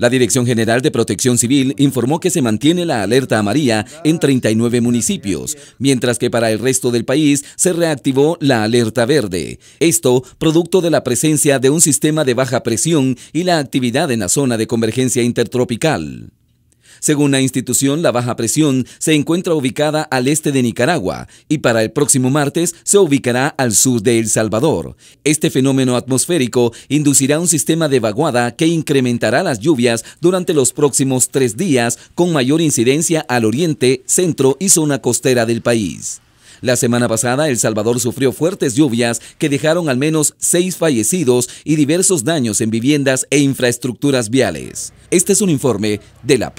La Dirección General de Protección Civil informó que se mantiene la alerta amarilla en 39 municipios, mientras que para el resto del país se reactivó la alerta verde. Esto producto de la presencia de un sistema de baja presión y la actividad en la zona de convergencia intertropical. Según la institución, la baja presión se encuentra ubicada al este de Nicaragua y para el próximo martes se ubicará al sur de El Salvador. Este fenómeno atmosférico inducirá un sistema de vaguada que incrementará las lluvias durante los próximos tres días con mayor incidencia al oriente, centro y zona costera del país. La semana pasada, El Salvador sufrió fuertes lluvias que dejaron al menos seis fallecidos y diversos daños en viviendas e infraestructuras viales. Este es un informe de la